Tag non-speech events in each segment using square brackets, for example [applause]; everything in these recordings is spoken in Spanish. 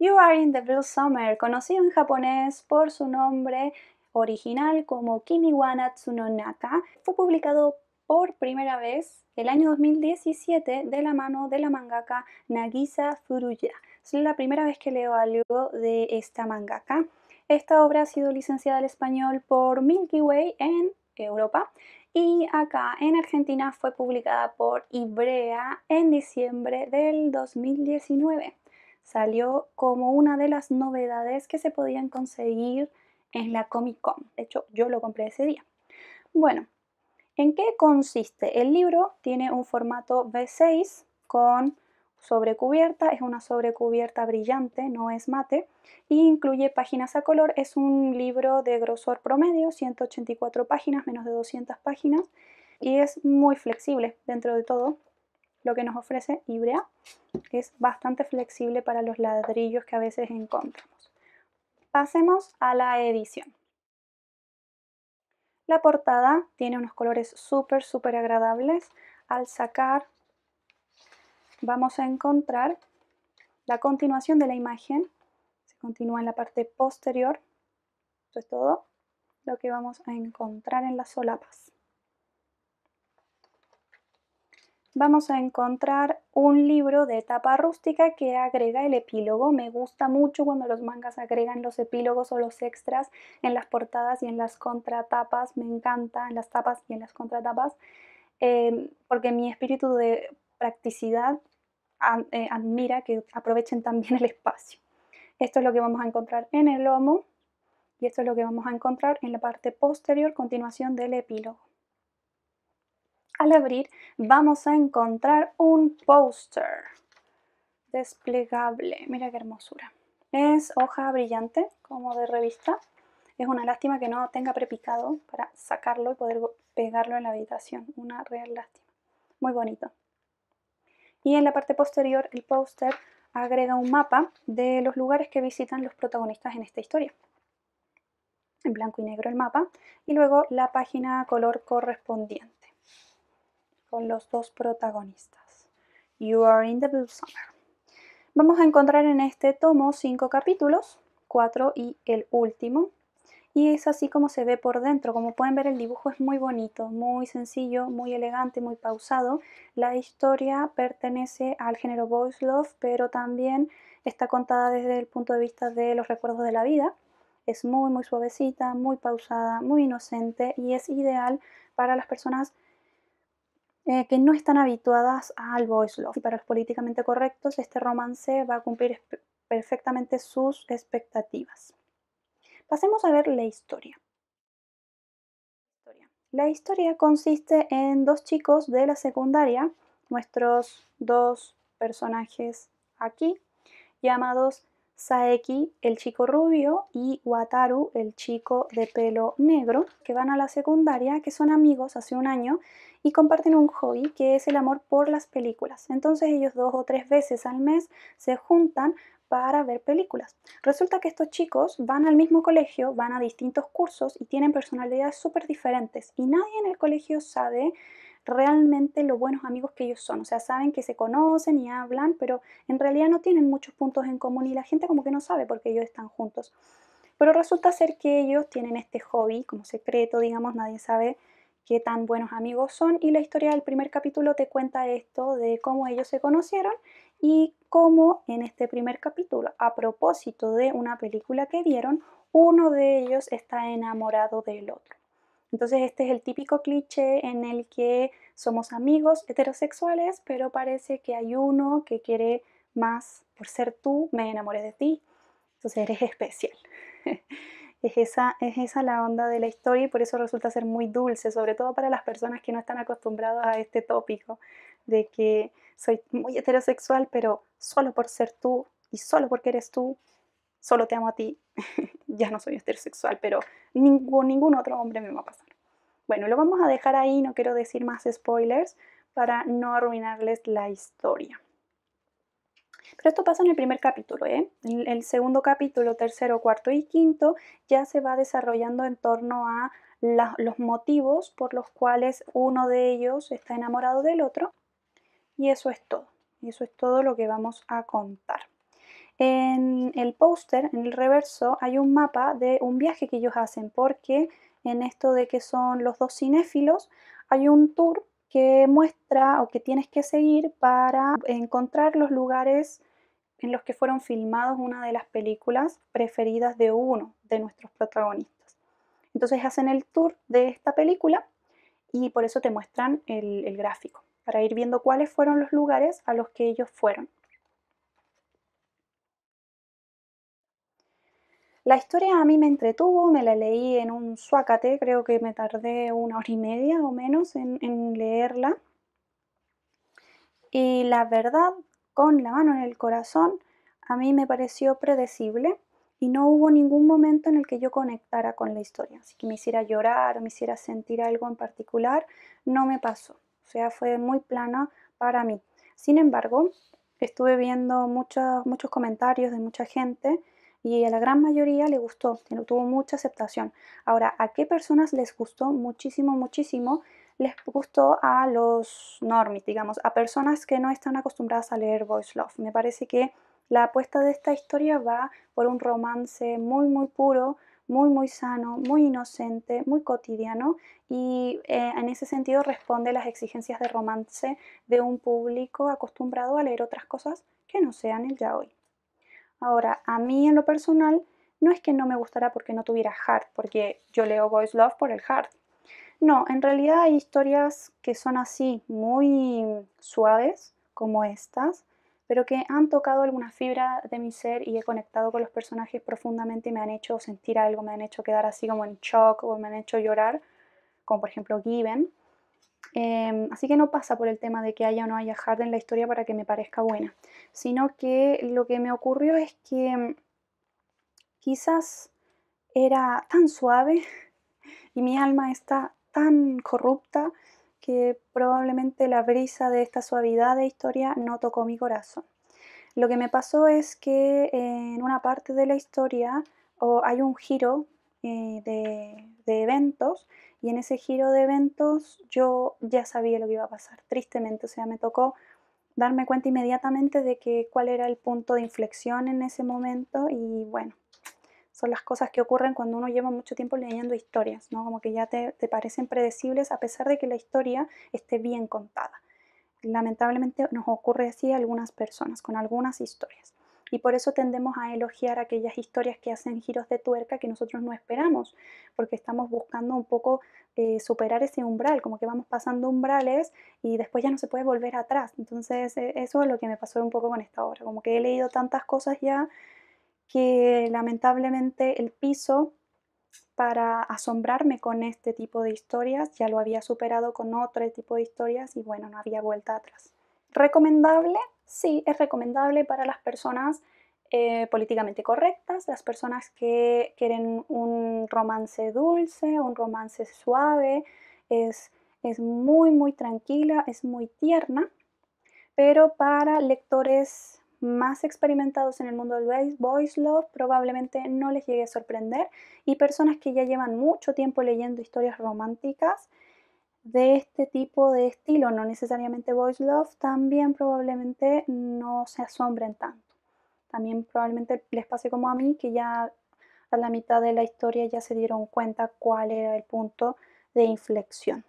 You Are in the Blue Summer, conocido en japonés por su nombre original como Kimiwana Tsunonaka, fue publicado por primera vez el año 2017 de la mano de la mangaka Nagisa Furuya. Es la primera vez que leo algo de esta mangaka. Esta obra ha sido licenciada al español por Milky Way en Europa y acá en Argentina fue publicada por Ibrea en diciembre del 2019 salió como una de las novedades que se podían conseguir en la Comic Con. De hecho, yo lo compré ese día. Bueno, ¿en qué consiste? El libro tiene un formato B6 con sobrecubierta, es una sobrecubierta brillante, no es mate, e incluye páginas a color. Es un libro de grosor promedio, 184 páginas, menos de 200 páginas, y es muy flexible dentro de todo lo que nos ofrece Ibrea es bastante flexible para los ladrillos que a veces encontramos. Pasemos a la edición. La portada tiene unos colores súper, súper agradables. Al sacar vamos a encontrar la continuación de la imagen. Se continúa en la parte posterior. Esto es todo lo que vamos a encontrar en las solapas. vamos a encontrar un libro de tapa rústica que agrega el epílogo. Me gusta mucho cuando los mangas agregan los epílogos o los extras en las portadas y en las contratapas. Me encanta en las tapas y en las contratapas. Em, porque mi espíritu de practicidad eh, admira que aprovechen también el espacio. Esto es lo que vamos a encontrar en el lomo y esto es lo que vamos a encontrar en la parte posterior, continuación del epílogo. Al abrir vamos a encontrar un póster desplegable. Mira qué hermosura. Es hoja brillante, como de revista. Es una lástima que no tenga prepicado para sacarlo y poder pegarlo en la habitación. Una real lástima. Muy bonito. Y en la parte posterior, el póster agrega un mapa de los lugares que visitan los protagonistas en esta historia. En blanco y negro el mapa y luego la página color correspondiente con los dos protagonistas. You Are in the Blue Summer. Vamos a encontrar en este tomo cinco capítulos, cuatro y el último. Y es así como se ve por dentro. Como pueden ver, el dibujo es muy bonito, muy sencillo, muy elegante, muy pausado. La historia pertenece al género Boys Love, pero también está contada desde el punto de vista de los recuerdos de la vida. Es muy, muy suavecita, muy pausada, muy inocente y es ideal para las personas eh, que no están habituadas al voice love. Y para los políticamente correctos, este romance va a cumplir perfectamente sus expectativas. Pasemos a ver la historia. La historia consiste en dos chicos de la secundaria, nuestros dos personajes aquí, llamados Saeki, el chico rubio, y Wataru, el chico de pelo negro, que van a la secundaria, que son amigos hace un año y comparten un hobby que es el amor por las películas. Entonces ellos dos o tres veces al mes se juntan para ver películas. Resulta que estos chicos van al mismo colegio, van a distintos cursos y tienen personalidades súper diferentes y nadie en el colegio sabe realmente lo buenos amigos que ellos son. O sea, saben que se conocen y hablan, pero en realidad no tienen muchos puntos en común y la gente como que no sabe porque ellos están juntos. Pero resulta ser que ellos tienen este hobby como secreto, digamos, nadie sabe qué tan buenos amigos son y la historia del primer capítulo te cuenta esto de cómo ellos se conocieron y cómo en este primer capítulo, a propósito de una película que vieron, uno de ellos está enamorado del otro. Entonces este es el típico cliché en el que somos amigos heterosexuales, pero parece que hay uno que quiere más por ser tú, me enamoré de ti, entonces eres especial. [laughs] es, esa, es esa la onda de la historia y por eso resulta ser muy dulce, sobre todo para las personas que no están acostumbradas a este tópico de que soy muy heterosexual, pero solo por ser tú y solo porque eres tú solo te amo a ti, [laughs] ya no soy heterosexual, pero ningún, otro hombre me va a pasar. Bueno, lo vamos a dejar ahí, no quiero decir más spoilers para no arruinarles la historia. Pero esto pasa en el primer capítulo, ¿eh? En el segundo capítulo, tercero, cuarto y quinto ya se va desarrollando en torno a los motivos por los cuales uno de ellos está enamorado del otro. Y eso es todo. Y eso es todo lo que vamos a contar. En el póster, en el reverso, hay un mapa de un viaje que ellos hacen, porque en esto de que son los dos cinéfilos, hay un tour que muestra o que tienes que seguir para encontrar los lugares en los que fueron filmados una de las películas preferidas de uno de nuestros protagonistas. Entonces hacen el tour de esta película y por eso te muestran el, el gráfico, para ir viendo cuáles fueron los lugares a los que ellos fueron. La historia a mí me entretuvo, me la leí en un suácate, creo que me tardé una hora y media o menos en, leerla. Y la verdad, con la mano en el corazón, a mí me pareció predecible y no hubo ningún momento en el que yo conectara con la historia, así que me hiciera llorar o me hiciera sentir algo en particular, no me pasó, o sea, fue muy plana para mí. Sin embargo, estuve viendo muchos, muchos comentarios de mucha gente y a la gran mayoría le gustó, tuvo mucha aceptación. Ahora, ¿a qué personas les gustó muchísimo, muchísimo? Les gustó a los normies, digamos, a personas que no están acostumbradas a leer Voice Love. Me parece que la apuesta de esta historia va por un romance muy, muy puro, muy, muy sano, muy inocente, muy cotidiano y eh, en ese sentido responde las exigencias de romance de un público acostumbrado a leer otras cosas que no sean el ya hoy. Ahora, a mí en lo personal, no es que no me gustara porque no tuviera heart, porque yo leo Boys Love por el heart. No, en realidad hay historias que son así, muy suaves, como estas, pero que han tocado alguna fibra de mi ser y he conectado con los personajes profundamente y me han hecho sentir algo, me han hecho quedar así como en shock o me han hecho llorar, como por ejemplo Given, Em, así que no pasa por el tema de que haya o no haya hard en la historia para que me parezca buena, sino que lo que me ocurrió es que mm, quizás era tan suave [laughs] y mi alma está tan corrupta que probablemente la brisa de esta suavidad de historia no tocó mi corazón. Lo que me pasó es que en una parte de la historia o hay un giro eh, de eventos y en ese giro de eventos yo ya sabía lo que iba a pasar, tristemente. O sea, me tocó darme cuenta inmediatamente de que cuál era el punto de inflexión en ese momento y bueno, son las cosas que ocurren cuando uno lleva mucho tiempo leyendo historias, ¿no? Como que ya te, te parecen predecibles a pesar de que la historia esté bien contada. Lamentablemente nos ocurre así a algunas personas, con algunas historias y por eso tendemos a elogiar aquellas historias que hacen giros de tuerca que nosotros no esperamos, porque estamos buscando un poco eh, superar ese umbral, como que vamos pasando umbrales y después ya no se puede volver atrás. Entonces e, eso es lo que me pasó un poco con esta obra, como que he leído tantas cosas ya que lamentablemente el piso para asombrarme con este tipo de historias, ya lo había superado con otro tipo de historias y bueno, no había vuelta atrás. ¿Recomendable? sí es recomendable para las personas eh, políticamente correctas, las personas que quieren un romance dulce, un romance suave, es, es muy muy tranquila, es muy tierna, pero para lectores más experimentados en el mundo del voice love probablemente no les llegue a sorprender y personas que ya llevan mucho tiempo leyendo historias románticas de este tipo de estilo, no necesariamente voice love, también probablemente no se asombren tanto. También probablemente les pase como a mí, que ya a la mitad de la historia ya se dieron cuenta cuál era el punto de inflexión.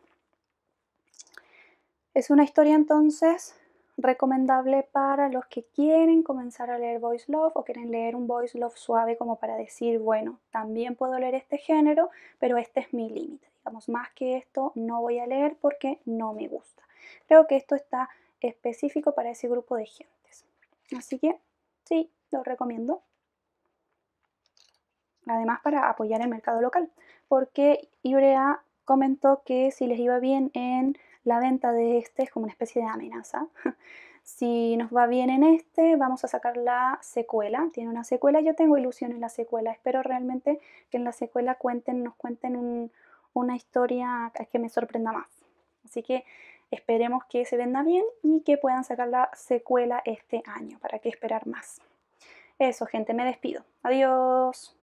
Es una historia entonces recomendable para los que quieren comenzar a leer voice love o quieren leer un voice love suave como para decir, bueno, también puedo leer este género, pero este es mi límite más que esto no voy a leer porque no me gusta. Creo que esto está específico para ese grupo de gentes. Así que sí, lo recomiendo. Además para apoyar el mercado local, porque Ibrea comentó que si les iba bien en la venta de este es como una especie de amenaza. [laughs] Si nos va bien en este, vamos a sacar la secuela. Tiene una secuela, yo tengo ilusión en la secuela. Espero realmente que en la secuela cuenten, nos cuenten un, una historia que me sorprenda más. Así que esperemos que se venda bien y que puedan sacar la secuela este año. ¿Para qué esperar más? Eso, gente, me despido. Adiós.